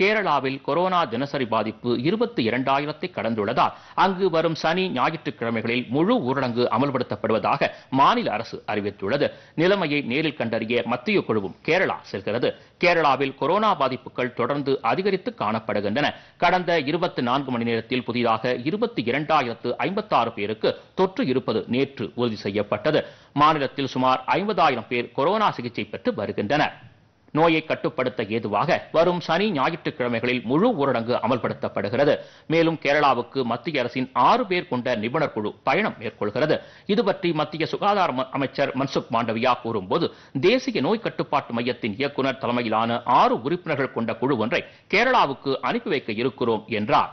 கேரளாவில் கொரோனா தினசரி பாதிப்பு இருபத்தி இரண்டாயிரத்தை கடந்துள்ளதால் அங்கு வரும் சனி ஞாயிற்றுக்கிழமைகளில் முழு ஊரடங்கு அமல்படுத்தப்படுவதாக மாநில அரசு அறிவித்துள்ளது நிலைமையை நேரில் கண்டறிய மத்திய குழுவும் கேரளா செல்கிறது கேரளாவில் கொரோனா பாதிப்புகள் தொடர்ந்து அதிகரித்து காணப்படுகின்றன கடந்த இருபத்தி நான்கு மணி நேரத்தில் புதிதாக இருபத்தி இரண்டாயிரத்து ஐம்பத்தாறு பேருக்கு தொற்று இருப்பது நேற்று உறுதி செய்யப்பட்டது மாநிலத்தில் சுமார் ஐம்பதாயிரம் பேர் கொரோனா சிகிச்சை பெற்று வருகின்றனர் நோயை கட்டுப்படுத்த ஏதுவாக வரும் சனி ஞாயிற்றுக்கிழமைகளில் முழு ஊரடங்கு அமல்படுத்தப்படுகிறது மேலும் கேரளாவுக்கு மத்திய அரசின் ஆறு பேர் கொண்ட நிபுணர் குழு பயணம் மேற்கொள்கிறது இது பற்றி மத்திய சுகாதார அமைச்சர் மன்சுக் மாண்டவியா கூறும்போது தேசிய நோய் கட்டுப்பாட்டு மையத்தின் இயக்குநர் தலைமையிலான ஆறு உறுப்பினர்கள் கொண்ட குழு ஒன்றை கேரளாவுக்கு அனுப்பி வைக்க இருக்கிறோம் என்றார்